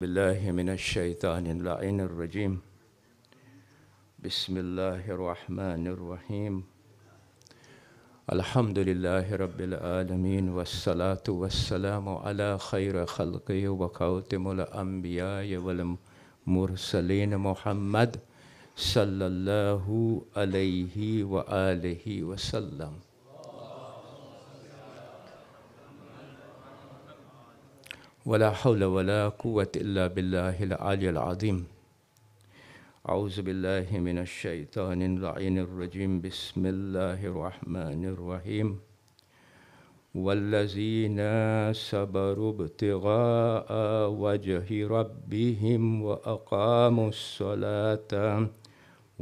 بالله من الشيطان اللعين الرجيم بسم الله الرحمن الرحيم الحمد لله رب العالمين والصلاة والسلام على خير خلقه وخاتم الأنبياء والمرسلين محمد صلى الله عليه وآله وسلم ولا حول ولا قوة إلا بالله العلي العظيم أعوذ بالله من الشيطان اللعين الرجيم بسم الله الرحمن الرحيم والذين صبروا ابتغاء وجه ربهم وأقاموا الصلاة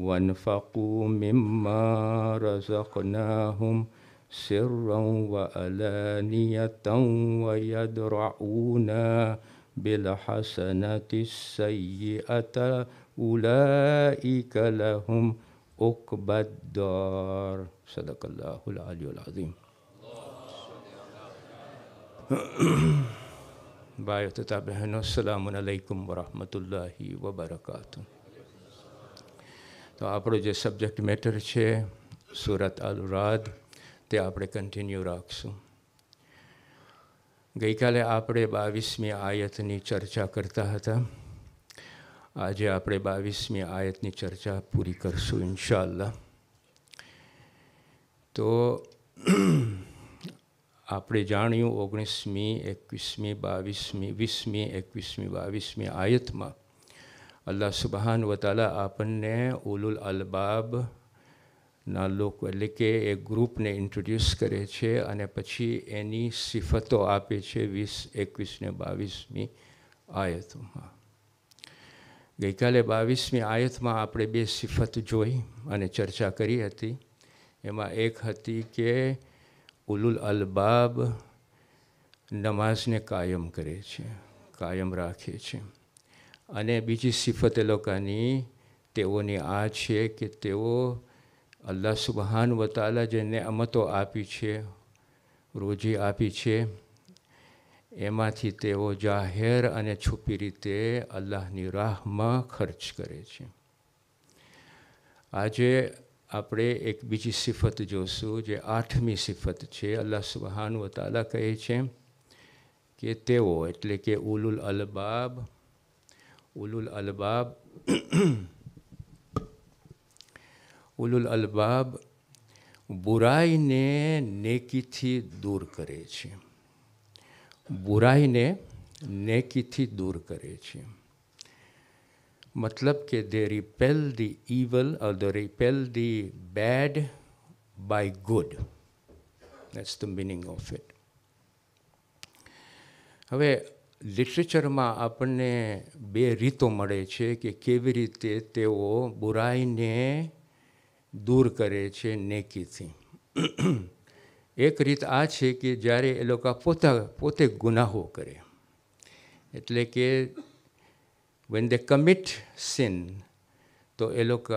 وانفقوا مما رزقناهم سرا وألانية ويدرعون بالحسنة السيئة أولئك لهم عقبى الدار صدق الله العلي العظيم بايو تتابعنا السلام عليكم ورحمة الله وبركاته تو آپ જે subject matter છે સુરત અલ રાદ તે આપણે કન્ટિન્યુ રાખશું ગઈકાલે આપણે બાવીસમી આયતની ચર્ચા કરતા હતા આજે આપણે બાવીસમી આયતની ચર્ચા પૂરી કરશું ઇન્શાલ્લા તો આપણે જાણ્યું ઓગણીસમી એકવીસમી બાવીસમી વીસમી એકવીસમી બાવીસમી આયતમાં અલ્લાહ સુબહાન વતાલા આપણને ઉલુલ અલબાબ ના લોકો એટલે કે એ ગ્રુપને ઇન્ટ્રોડ્યુસ કરે છે અને પછી એની સિફતો આપે છે વીસ એકવીસ ને બાવીસમી આયતોમાં ગઈકાલે બાવીસમી આયતમાં આપણે બે સિફત જોઈ અને ચર્ચા કરી હતી એમાં એક હતી કે ઉલુલ અલબાબ નમાઝને કાયમ કરે છે કાયમ રાખે છે અને બીજી સિફત એ લોકોની તેઓની આ છે કે તેઓ અલ્લાહ સુબહાન વતાલા જે નેઅમતો આપી છે રોજી આપી છે એમાંથી તેઓ જાહેર અને છુપી રીતે અલ્લાહની રાહમાં ખર્ચ કરે છે આજે આપણે એક બીજી સિફત જોશું જે આઠમી સિફત છે અલ્લાહ સુબહાન વતાલા કહે છે કે તેઓ એટલે કે ઉલુલ અલબાબ ઉલુલ અલબાબ ઉલુલ અલબાબ બુરાઈને નેકીથી દૂર કરે છે બુરાઈને નેકીથી દૂર કરે છે મતલબ કે they repel the evil or the repel the bad by good that's the meaning of it હવે લિટરેચરમાં આપણને બે રીતો મળે છે કે કેવી રીતે તેઓ બુરાઈને દૂર કરે છે નેકીથી એક રીત આ છે કે જ્યારે એ લોકો પોતા પોતે ગુનાહો કરે એટલે કે વેન દે કમિટ સિન તો એ લોકો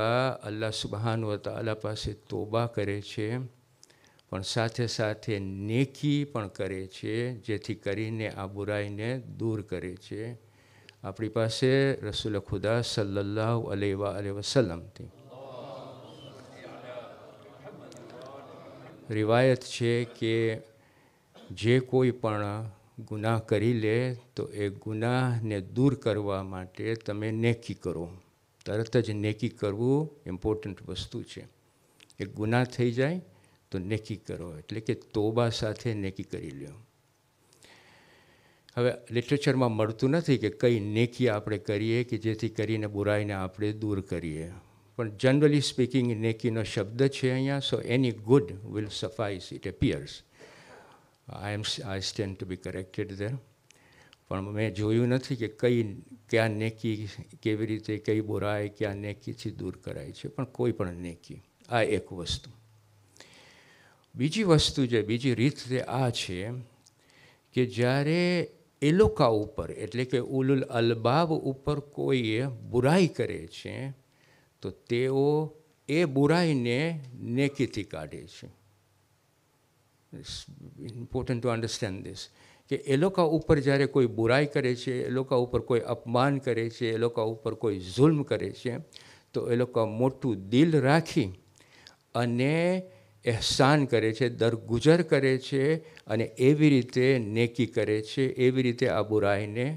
અલ્લાહ સુબહાન વતાલા પાસે તોબા કરે છે પણ સાથે સાથે નેકી પણ કરે છે જેથી કરીને આ બુરાઈને દૂર કરે છે આપણી પાસે રસૂલ ખુદા સલ્લાહ અલેવા અલે વસલમથી રિવાયત છે કે જે કોઈ પણ ગુનાહ કરી લે તો એ ગુનાહને દૂર કરવા માટે તમે નેકી કરો તરત જ નેકી કરવું ઇમ્પોર્ટન્ટ વસ્તુ છે એ ગુનાહ થઈ જાય તો નેકી કરો એટલે કે તોબા સાથે નેકી કરી લ્યો હવે લિટરેચરમાં મળતું નથી કે કઈ નેકી આપણે કરીએ કે જેથી કરીને બુરાઈને આપણે દૂર કરીએ પણ જનરલી સ્પીકિંગ નેકીનો શબ્દ છે અહીંયા so any good will suffice it appears I am I stand to be corrected there પણ મેં જોયું નથી કે કઈ ક્યાં નેકી કેવી રીતે કઈ બોરાય ક્યાં નેકીથી દૂર કરાય છે પણ કોઈ પણ નેકી આ એક વસ્તુ બીજી વસ્તુ જે બીજી રીત તે આ છે કે જ્યારે એ લોકા ઉપર એટલે કે ઉલુલ અલબાબ ઉપર કોઈએ બુરાઈ કરે છે તો તેઓ એ બુરાઈને નેકીથી કાઢે છે ઇમ્પોર્ટન્ટ ટુ અન્ડરસ્ટેન્ડ ધીસ કે એ લોકો ઉપર જ્યારે કોઈ બુરાઈ કરે છે એ લોકો ઉપર કોઈ અપમાન કરે છે એ લોકો ઉપર કોઈ ਜ਼ુલ્મ કરે છે તો એ લોકો મોટું દિલ રાખી અને એહસાન કરે છે દરગુજર કરે છે અને એવી રીતે નેકી કરે છે એવી રીતે આ બુરાઈને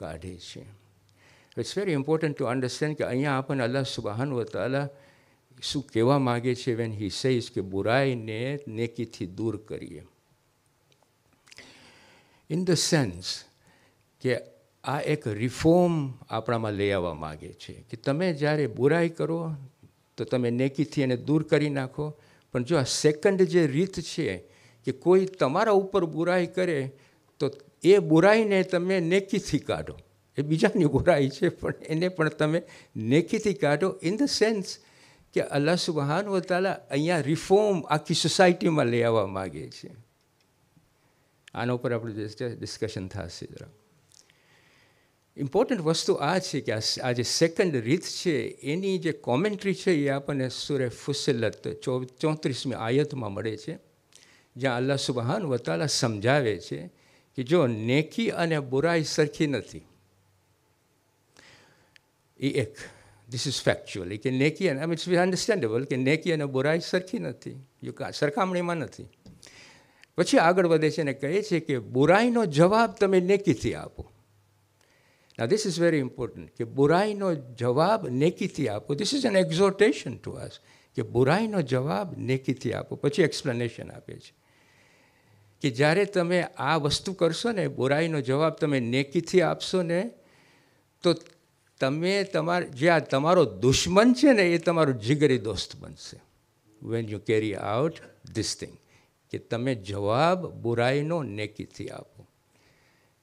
કાઢે છે it's very important to understand કે અહીંયા આપણને અલ્લાહ સુબહાન વતાલા શું કહેવા માગે છે વેન હી સેઝ કે બુરાઈને નેકીથી દૂર કરીએ ઇન ધ સેન્સ કે આ એક રિફોર્મ આપણામાં લઈ આવવા માગે છે કે તમે જ્યારે બુરાઈ કરો તો તમે નેકીથી એને દૂર કરી નાખો પણ જો આ સેકન્ડ જે રીત છે કે કોઈ તમારા ઉપર બુરાઈ કરે તો એ બુરાઈને તમે નેકીથી કાઢો એ બીજાની બુરાઈ છે પણ એને પણ તમે નેકીથી કાઢો ઇન ધ સેન્સ કે અલ્લાહ સુબહાન વતાલા અહીંયા રિફોર્મ આખી સોસાયટીમાં લઈ આવવા માગે છે આના ઉપર આપણું ડિસ્કશન થશે જરા ઇમ્પોર્ટન્ટ વસ્તુ આ છે કે આ જે સેકન્ડ રીત છે એની જે કોમેન્ટ્રી છે એ આપણને સુરે ફુસિલત ચોત્રીસમી આયતમાં મળે છે જ્યાં અલ્લાહ સુબહાન વતાલા સમજાવે છે કે જો નેકી અને બુરાઈ સરખી નથી એ એક ધીસ ઇઝ ફેક્ચ્યુઅલ કે નેકી અને ઇટ્સ અન્ડરસ્ટેન્ડેબલ કે નેકી અને બુરાઈ સરખી નથી યુ સરખામણીમાં નથી પછી આગળ વધે છે અને કહે છે કે બુરાઈનો જવાબ તમે નેકીથી આપો ના ધીસ ઇઝ વેરી ઇમ્પોર્ટન્ટ કે બુરાઈનો જવાબ નેકીથી આપો this is an exhortation to us કે બુરાઈનો જવાબ નેકીથી આપો પછી એક્સપ્લેનેશન આપે છે કે જ્યારે તમે આ વસ્તુ કરશો ને બુરાઈનો જવાબ તમે નેકીથી આપશો ને તો તમે તમાર જે આ તમારો દુશ્મન છે ને એ તમારો જિગરી દોસ્ત બનશે when you carry out this thing કે તમે જવાબ બુરાઈનો નેકીથી આપો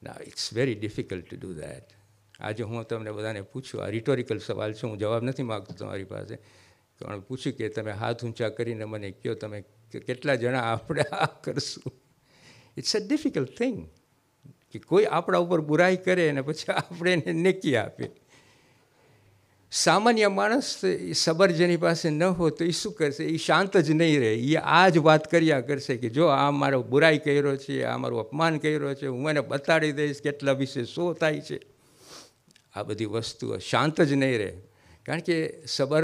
ના it's very difficult to do that આજે હું તમને બધાને પૂછું આ રિટોરિકલ સવાલ છે હું જવાબ નથી માગતો તમારી પાસે પણ પૂછ્યું કે તમે હાથ ઊંચા કરીને મને કહો તમે કેટલા જણા આપણે આ કરશું ઇટ્સ અ ડિફિકલ્ટ થિંગ કે કોઈ આપણા ઉપર બુરાઈ કરે અને પછી આપણે એને નેકી આપીએ સામાન્ય માણસ સબર જેની પાસે ન હો તો એ શું કરશે એ શાંત જ નહીં રહે એ આ જ વાત કર્યા કરશે કે જો આ મારો બુરાઈ કર્યો છે આ મારું અપમાન કર્યો છે હું એને બતાડી દઈશ કેટલા વિશે શું થાય છે આ બધી વસ્તુઓ શાંત જ નહીં રહે કારણ કે સબર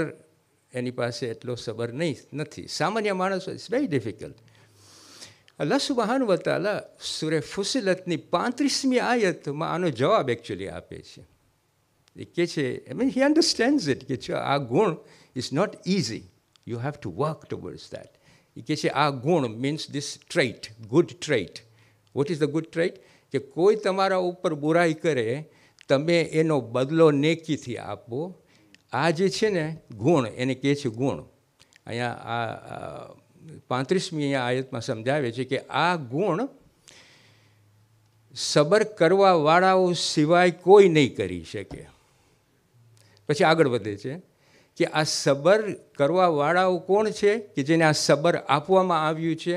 એની પાસે એટલો સબર નહીં નથી સામાન્ય માણસ ઇટ્સ વેરી ડિફિકલ્ટ અલ્લા વતાલા સુરે ફુસિલતની પાંત્રીસમી આયતમાં આનો જવાબ એકચ્યુઅલી આપે છે એ કહે છે આઈ મીન હી અન્ડરસ્ટેન્ડ્સ ઇટ કે છે આ ગુણ is not easy you have to work towards that એ કહે છે આ ગુણ means this trait good trait what is the good trait કે કોઈ તમારા ઉપર બુરાઈ કરે તમે એનો બદલો નેકીથી આપો આ જે છે ને ગુણ એને કહે છે ગુણ અહીંયા આ પાંત્રીસમી અહીંયા આયતમાં સમજાવે છે કે આ ગુણ સબર કરવાવાળાઓ સિવાય કોઈ નહીં કરી શકે પછી આગળ વધે છે કે આ સબર કરવાવાળાઓ કોણ છે કે જેને આ સબર આપવામાં આવ્યું છે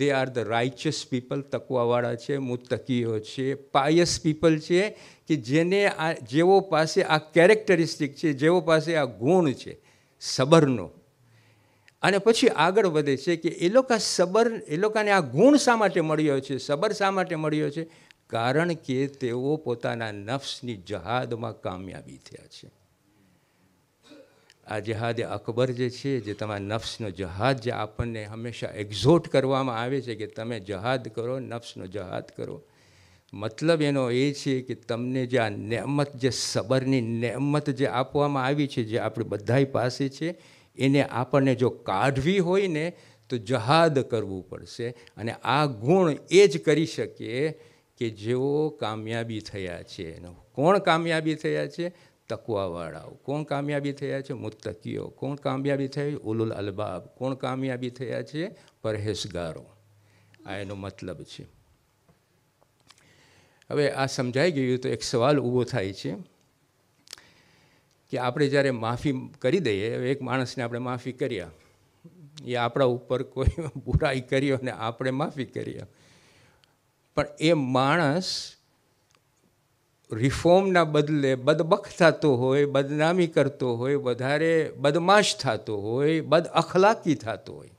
they are the righteous people તકવાવાળા છે મુતકીઓ છે પાયસ પીપલ છે કે જેને આ જેઓ પાસે આ કેરેક્ટરિસ્ટિક છે જેઓ પાસે આ ગુણ છે સબરનો અને પછી આગળ વધે છે કે એ લોકો સબર એ લોકોને આ ગુણ શા માટે મળ્યો છે સબર શા માટે મળ્યો છે કારણ કે તેઓ પોતાના નફ્સની જહાદમાં કામયાબી થયા છે આ જહાદ અકબર જે છે જે તમારા નફ્સનો જહાદ જે આપણને હંમેશા એક્ઝોટ કરવામાં આવે છે કે તમે જહાદ કરો નફ્સનો જહાદ કરો મતલબ એનો એ છે કે તમને જે આ નહેમત જે સબરની નેમત જે આપવામાં આવી છે જે આપણે બધાય પાસે છે એને આપણને જો કાઢવી હોય ને તો જહાદ કરવું પડશે અને આ ગુણ એ જ કરી શકીએ કે જેઓ કામયાબી થયા છે એનો કોણ કામયાબી થયા છે તકવાવાળાઓ કોણ કામયાબી થયા છે મુત્તકીઓ કોણ કામયાબી થયા ઉલુલ અલબાબ કોણ કામયાબી થયા છે પરહેશગારો આ એનો મતલબ છે હવે આ સમજાઈ ગયું તો એક સવાલ ઊભો થાય છે કે આપણે જ્યારે માફી કરી દઈએ એક માણસને આપણે માફી કર્યા એ આપણા ઉપર કોઈ બુરાઈ કરી અને આપણે માફી કરીએ પણ એ માણસ રિફોર્મના બદલે બદબખ થતો હોય બદનામી કરતો હોય વધારે બદમાશ થતો હોય બદ અખલાકી થતો હોય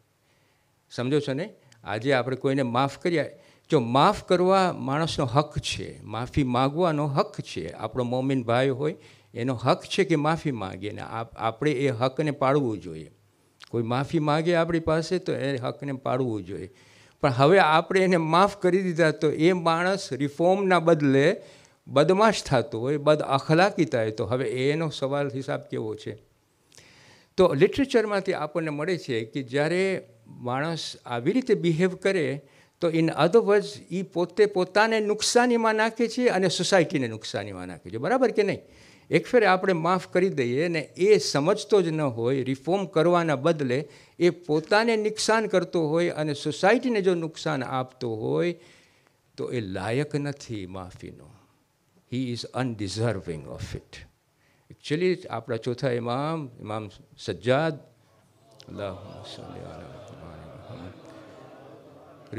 સમજો છો ને આજે આપણે કોઈને માફ કર્યા જો માફ કરવા માણસનો હક છે માફી માગવાનો હક છે આપણો મોમિન ભાઈ હોય એનો હક છે કે માફી માગે ને આપણે એ હકને પાળવું જોઈએ કોઈ માફી માગે આપણી પાસે તો એ હકને પાડવું જોઈએ પણ હવે આપણે એને માફ કરી દીધા તો એ માણસ રિફોર્મના બદલે બદમાશ થતો હોય બદ અખલાકી થાય તો હવે એનો સવાલ હિસાબ કેવો છે તો લિટરેચરમાંથી આપણને મળે છે કે જ્યારે માણસ આવી રીતે બિહેવ કરે તો ઇન અધર એ પોતે પોતાને નુકસાનીમાં નાખે છે અને સોસાયટીને નુકસાનીમાં નાખે છે બરાબર કે નહીં એક ફેરે આપણે માફ કરી દઈએ ને એ સમજતો જ ન હોય રિફોર્મ કરવાના બદલે એ પોતાને નુકસાન કરતો હોય અને સોસાયટીને જો નુકસાન આપતો હોય તો એ લાયક નથી માફીનો he is undeserving of it actually આપણા ચોથા ઇમામ ઇમામ સજ્જાદ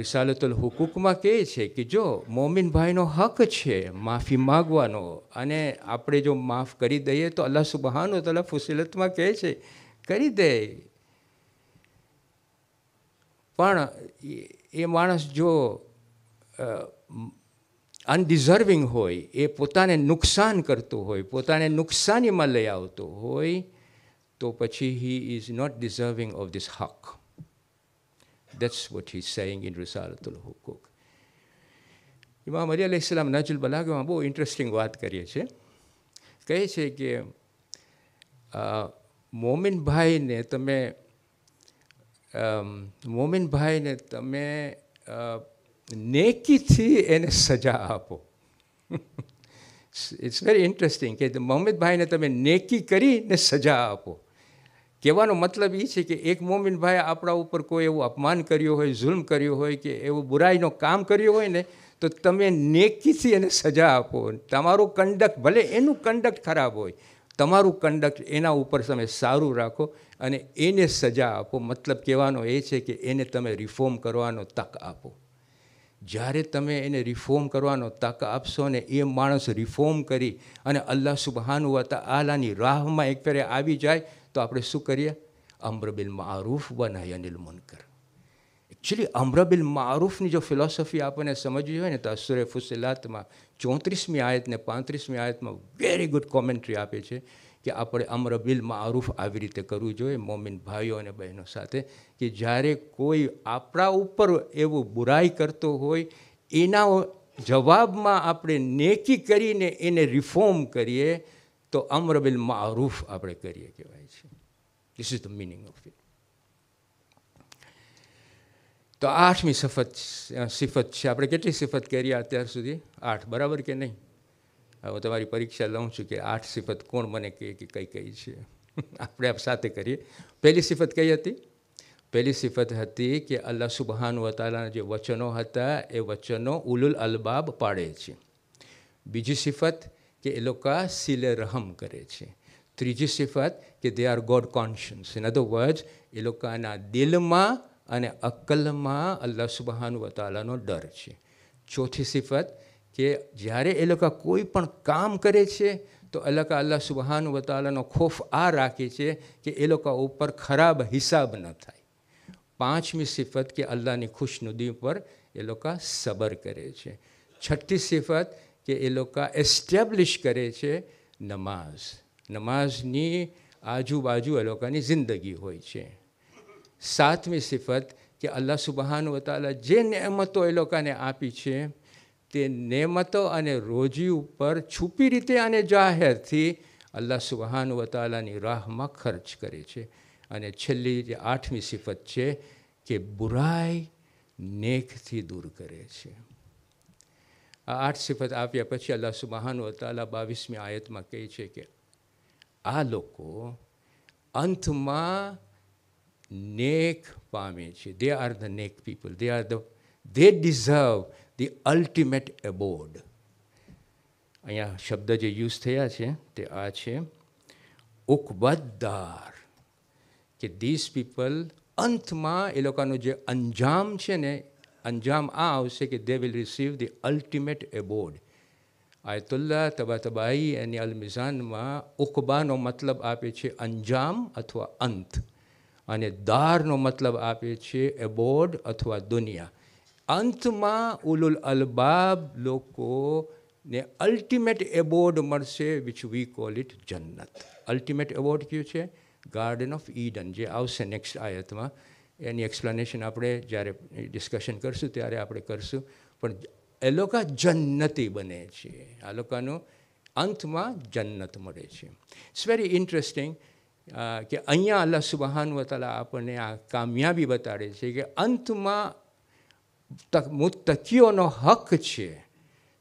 રિસાલતુલ હુકુકમાં કહે છે કે જો મોમિન હક છે માફી માગવાનો અને આપણે જો માફ કરી દઈએ તો અલ્લાહ સુબહાનો તલા ફુસિલતમાં કહે છે કરી દે પણ એ માણસ જો અનડિઝર્વિંગ હોય એ પોતાને નુકસાન કરતો હોય પોતાને નુકસાનીમાં લઈ આવતો હોય તો પછી he is not deserving of this હક that's what he saying in રિસાલતુલ હુકુક ઇમામ અલી અલી ઇસ્લામ નાજુલ બલાગમાં બહુ ઇન્ટરેસ્ટિંગ વાત કરીએ છીએ કહે છે કે મોમિનભાઈને તમે મોમિનભાઈને તમે નેકીથી એને સજા આપો ઇટ્સ વેરી ઇન્ટરેસ્ટિંગ કે મોહમ્મદભાઈને તમે નેકી કરીને સજા આપો કહેવાનો મતલબ એ છે કે એક મોમિનભાઈ આપણા ઉપર કોઈ એવું અપમાન કર્યું હોય ਜ਼ુલ્મ કર્યું હોય કે એવું બુરાઈનો કામ કર્યું હોય ને તો તમે નેકીથી એને સજા આપો તમારું કંડક્ટ ભલે એનું કંડક્ટ ખરાબ હોય તમારું કંડક્ટ એના ઉપર તમે સારું રાખો અને એને સજા આપો મતલબ કહેવાનો એ છે કે એને તમે રિફોર્મ કરવાનો તક આપો જ્યારે તમે એને રિફોર્મ કરવાનો તક આપશો ને એ માણસ રિફોર્મ કરી અને અલ્લાહ સુબહાનુ આલાની રાહમાં એક ફેરે આવી જાય તો આપણે શું કરીએ અમ્રબિલ મારૂફ બનાય અનિલ મુનકર એકચ્યુઅલી અમ્રબિલ મારૂફની જો ફિલોસોફી આપણને સમજવી હોય ને તો અસુરે ફુસિલાતમાં ચોત્રીસમી આયતને પાંત્રીસમી આયતમાં વેરી ગુડ કોમેન્ટ્રી આપે છે કે આપણે અમર બિલ મારૂફ આવી રીતે કરવું જોઈએ મોમિન ભાઈઓ અને બહેનો સાથે કે જ્યારે કોઈ આપણા ઉપર એવું બુરાઈ કરતો હોય એના જવાબમાં આપણે નેકી કરીને એને રિફોર્મ કરીએ તો અમર બિલ મારૂફ આપણે કરીએ કહેવાય છે this is the meaning of it તો આઠમી સફત સિફત છે આપણે કેટલી સિફત કરીએ અત્યાર સુધી આઠ બરાબર કે નહીં હવે તમારી પરીક્ષા લઉં છું કે આઠ સિફત કોણ મને કહે કે કઈ કઈ છે આપણે આપ સાથે કરીએ પહેલી સિફત કઈ હતી પહેલી સિફત હતી કે અલ્લાહ સુબહાન વતાલાના જે વચનો હતા એ વચનો ઉલુલ અલબાબ પાડે છે બીજી સિફત કે એ લોકો સિલે રહમ કરે છે ત્રીજી સિફત કે they are god conscience in other words એ લોકોના દિલમાં અને અક્કલમાં અલ્લાહ સુબહાન વતાલાનો ડર છે ચોથી સિફત કે જ્યારે એ લોકો કોઈ પણ કામ કરે છે તો એ લોકો અલ્લાહ સુબહાન ખોફ આ રાખે છે કે એ લોકો ઉપર ખરાબ હિસાબ ન થાય પાંચમી સિફત કે અલ્લાહની ખુશનુદી ઉપર એ લોકો સબર કરે છે છઠ્ઠી સિફત કે એ લોકો એસ્ટેબ્લિશ કરે છે નમાઝ નમાઝની આજુબાજુ એ લોકોની જિંદગી હોય છે સાતમી સિફત કે અલ્લાહ સુબહાન જે નહેમતો એ લોકોને આપી છે તે નેમતો અને રોજી ઉપર છુપી રીતે અને જાહેરથી અલ્લાહ સુબહાન વતાલાની રાહમાં ખર્ચ કરે છે અને છેલ્લી જે આઠમી સિફત છે કે બુરાઈ નેકથી દૂર કરે છે આ આઠ સિફત આપ્યા પછી અલ્લાહ સુબહાન વતાલા બાવીસમી આયતમાં કહે છે કે આ લોકો અંતમાં નેક પામે છે દે આર ધ નેક people they are the they deserve the ultimate abode અહીંયા શબ્દ જે યુઝ થયા છે તે આ છે ઉકબદ્દાર કે ધીસ પીપલ અંતમાં એ લોકોનું જે અંજામ છે ને અંજામ આ આવશે કે they will receive the ultimate abode આયતુલ્લા તબા તબાઈ એની અલ મિઝાનમાં ઉકબાનો મતલબ આપે છે અંજામ અથવા અંત અને દારનો મતલબ આપે છે એબોર્ડ અથવા દુનિયા અંતમાં ઉલુલ અલબાબ લોકોને અલ્ટિમેટ એવોર્ડ મળશે વિચ વી કોલ ઇટ જન્નત અલ્ટિમેટ એવોર્ડ કયું છે ગાર્ડન ઓફ ઈડન જે આવશે નેક્સ્ટ આયતમાં એની એક્સપ્લેનેશન આપણે જ્યારે ડિસ્કશન કરશું ત્યારે આપણે કરશું પણ એ લોકો જન્નતી બને છે આ લોકોનો અંતમાં જન્નત મળે છે ઇટ્સ વેરી ઇન્ટરેસ્ટિંગ કે અહીંયા અલ્લાહ સુબહાન વતાલા આપણને આ કામયાબી બતાડે છે કે અંતમાં મુતકીઓનો હક છે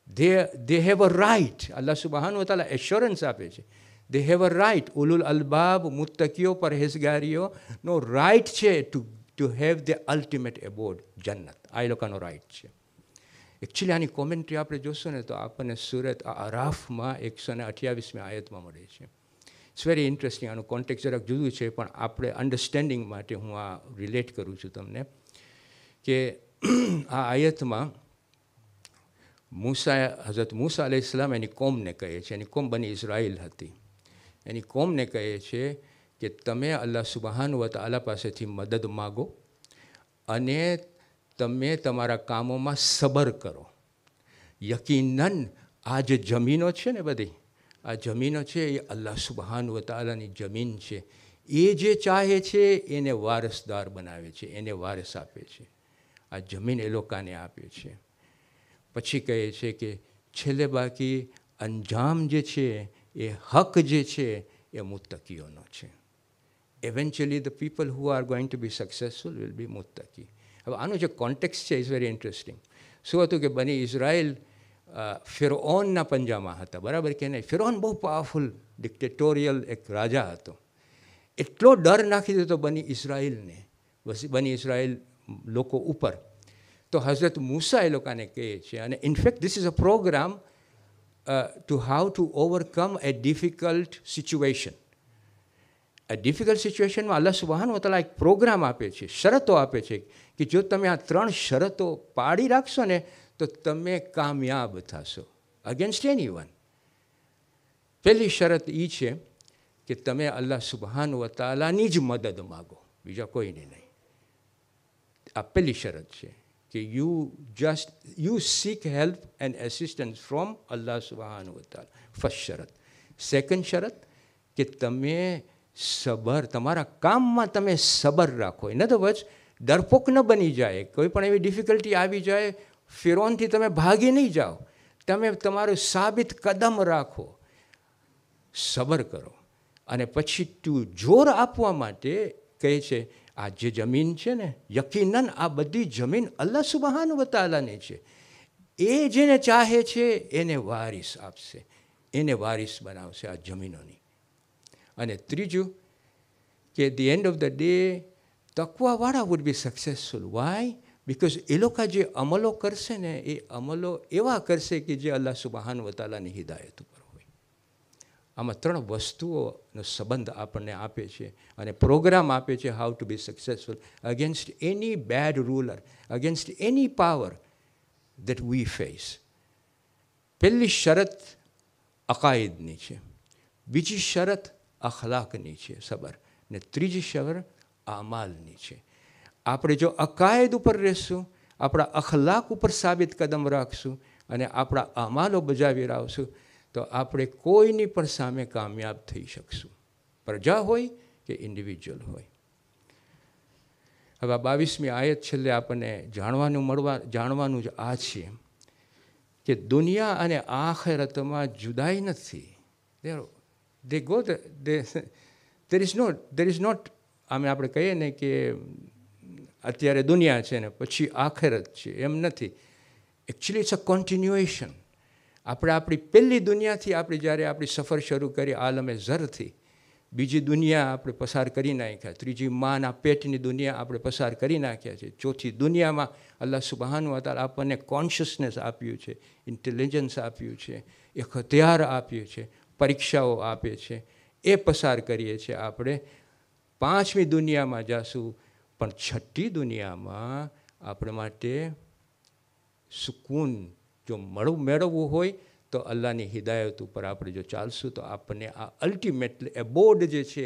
they they have a right અલ્લાહ સુબહાન વતાલા એશ્યોરન્સ આપે છે દે હેવ અ રાઇટ ઉલુલ અલબાબ મુતકીઓ પरहेઝગારીઓનો રાઇટ છે to to have the ultimate abode જન્નત આ લોકોનો રાઇટ છે એકચ્યુઅલી આની કોમેન્ટ્રી આપણે જોશું ને તો આપણને સુરત અરાફમાં એકસો ને અઠ્યાવીસમી આયતમાં મળે છે ઇટ્સ વેરી ઇન્ટરેસ્ટિંગ આનું કોન્ટેક્ટ જરાક જુદું છે પણ આપણે અન્ડરસ્ટેન્ડિંગ માટે હું આ રિલેટ કરું છું તમને કે આ આયતમાં મૂસા હઝરત મૂસા અલ ઇસ્લામ એની કોમને કહે છે એની કોમ બની ઇઝરાયલ હતી એની કોમને કહે છે કે તમે અલ્લાહ સુબહાન વતાલા પાસેથી મદદ માગો અને તમે તમારા કામોમાં સબર કરો યકીનન આ જે જમીનો છે ને બધી આ જમીનો છે એ અલ્લાહ સુબહાન વતાલાની જમીન છે એ જે ચાહે છે એને વારસદાર બનાવે છે એને વારસ આપે છે આ જમીન એ લોકોને આપીએ છીએ પછી કહે છે કે છેલ્લે બાકી અંજામ જે છે એ હક જે છે એ મુત્તકીઓનો છે eventually the people who are going to be successful will be મુત્તકી હવે આનો જે કોન્ટેક્સ છે ઇઝ વેરી ઇન્ટરેસ્ટિંગ શું હતું કે બની ઇઝરાયલ ફિરઓનના પંજામાં હતા બરાબર કે નહીં ફિરઓન બહુ પાવરફુલ ડિક્ટેટોરિયલ એક રાજા હતો એટલો ડર નાખી દીધો બની ઇઝરાયલને બની ઇઝરાયલ લોકો ઉપર તો હઝરત મૂસા એ લોકોને કહે છે અને in fact this is a program to how to overcome a difficult situation a difficult સિચ્યુએશનમાં અલ્લાહ સુબહાન વતલા એક પ્રોગ્રામ આપે છે શરતો આપે છે કે જો તમે આ ત્રણ શરતો પાડી રાખશો ને તો તમે કામયાબ થશો અગેન્સ્ટ એની વન પહેલી શરત એ છે કે તમે અલ્લાહ સુબહાન વતાલાની જ મદદ માગો બીજા કોઈને નહીં આપેલી શરત છે કે you just you seek help and assistance from અલ્લાહ સુબહાન વતાલ ફર્સ્ટ શરત સેકન્ડ શરત કે તમે સબર તમારા કામમાં તમે સબર રાખો ઇન તો વર્ડ્સ ડરપોક ન બની જાય કોઈ પણ એવી ડિફિકલ્ટી આવી જાય ફિરોનથી તમે ભાગી નહીં જાઓ તમે તમારું સાબિત કદમ રાખો સબર કરો અને પછી તું જોર આપવા માટે કહે છે આ જે જમીન છે ને યકીનન આ બધી જમીન અલ્લાહ સુબહાન વતાલાની છે એ જેને ચાહે છે એને વારીસ આપશે એને વારિસ બનાવશે આ જમીનોની અને ત્રીજું કે the end of the day તકવાવાળા would be successful why because એ લોકો જે અમલો કરશે ને એ અમલો એવા કરશે કે જે અલ્લાહ સુબહાન વતાલાની હિદાયત ઉપર આમાં ત્રણ વસ્તુઓનો સંબંધ આપણને આપે છે અને પ્રોગ્રામ આપે છે how to be successful against any bad ruler against any power that we face પહેલી શરત અકાયદની છે બીજી શરત અખલાકની છે સબર ને ત્રીજી શરત આમાલની છે આપણે જો અકાયદ ઉપર રહેશું આપણા અખલાક ઉપર સાબિત કદમ રાખશું અને આપણા અમાલો બજાવી રાખશું તો આપણે કોઈની પણ સામે કામયાબ થઈ શકશું પ્રજા હોય કે ઇન્ડિવિજ્યુઅલ હોય હવે આ બાવીસમી આયત છેલ્લે આપણને જાણવાનું મળવા જાણવાનું જ આ છે કે દુનિયા અને આખરતમાં જુદાઈ નથી they go they there is not there is not આમે આપણે કહીએ ને કે અત્યારે દુનિયા છે ને પછી આખરત છે એમ નથી એકચ્યુઅલી ઇટ્સ અ કોન્ટિન્યુએશન આપણે આપણી પહેલી દુનિયાથી આપણે જ્યારે આપણી સફર શરૂ કરી આલમે ઝરથી બીજી દુનિયા આપણે પસાર કરી નાખ્યા ત્રીજી માના પેટની દુનિયા આપણે પસાર કરી નાખ્યા છે ચોથી દુનિયામાં અલ્લાહ સુબહાનુ તાલ આપણને કોન્શિયસનેસ આપ્યું છે ઇન્ટેલિજન્સ આપ્યું છે એક હથિયાર આપ્યું છે પરીક્ષાઓ આપે છે એ પસાર કરીએ છીએ આપણે પાંચમી દુનિયામાં જાશું પણ છઠ્ઠી દુનિયામાં આપણે માટે સુકૂન જો મળું મેળવવું હોય તો અલ્લાહની હિદાયત ઉપર આપણે જો ચાલશું તો આપણને આ અલ્ટિમેટલી એ જે છે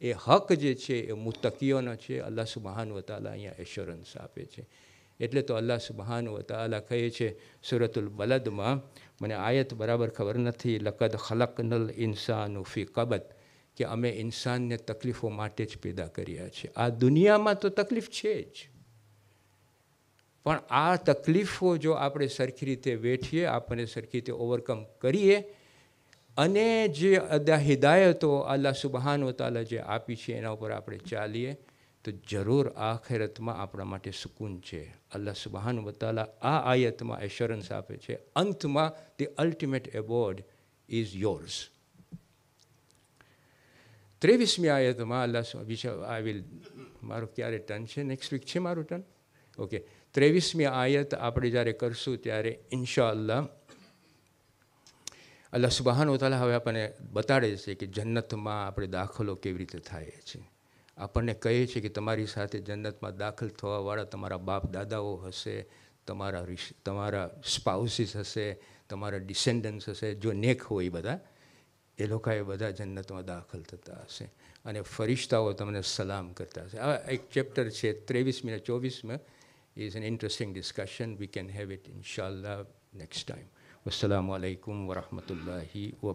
એ હક જે છે એ મુતકીઓનો છે અલ્લાહ સુબહાન વતાલા અહીંયા એશ્યોરન્સ આપે છે એટલે તો અલ્લાહ સુબહાન વતાલા કહે છે સુરતુલ બલદમાં મને આયત બરાબર ખબર નથી લકદ ખલકનલ ઇન્સાન ફી કબત કે અમે ઇન્સાનને તકલીફો માટે જ પેદા કર્યા છે આ દુનિયામાં તો તકલીફ છે જ પણ આ તકલીફો જો આપણે સરખી રીતે વેઠીએ આપણે સરખી રીતે ઓવરકમ કરીએ અને જે અદા હિદાયતો અલ્લાહ સુબહાન તાલા જે આપી છે એના ઉપર આપણે ચાલીએ તો જરૂર આખેરતમાં આપણા માટે સુકૂન છે અલ્લાહ સુબહાન વતાલા આ આયતમાં એશ્યોરન્સ આપે છે અંતમાં the ultimate award is yours ત્રેવીસમી આયતમાં અલ્લાહ વિશે આઈ વિલ મારો ક્યારે ટર્ન છે નેક્સ્ટ વીક છે મારું ટર્ન ઓકે ત્રેવીસમી આયત આપણે જ્યારે કરશું ત્યારે ઇન્શાઅલ્લાહ અલ્લાહ સુબાહન ઉતાલા હવે આપણને બતાડે છે કે જન્નતમાં આપણે દાખલો કેવી રીતે થાય છે આપણને કહે છે કે તમારી સાથે જન્નતમાં દાખલ થવાવાળા તમારા બાપ દાદાઓ હશે તમારા રિશ તમારા સ્પાઉસીસ હશે તમારા ડિસેન્ડન્સ હશે જો નેક હોય બધા એ લોકો એ બધા જન્નતમાં દાખલ થતા હશે અને ફરિશ્તાઓ તમને સલામ કરતા હશે આ એક ચેપ્ટર છે ત્રેવીસમી ને ચોવીસમાં is an interesting discussion. We can have it inshallah next time. Wassalamu alaikum wa rahmatullahi wa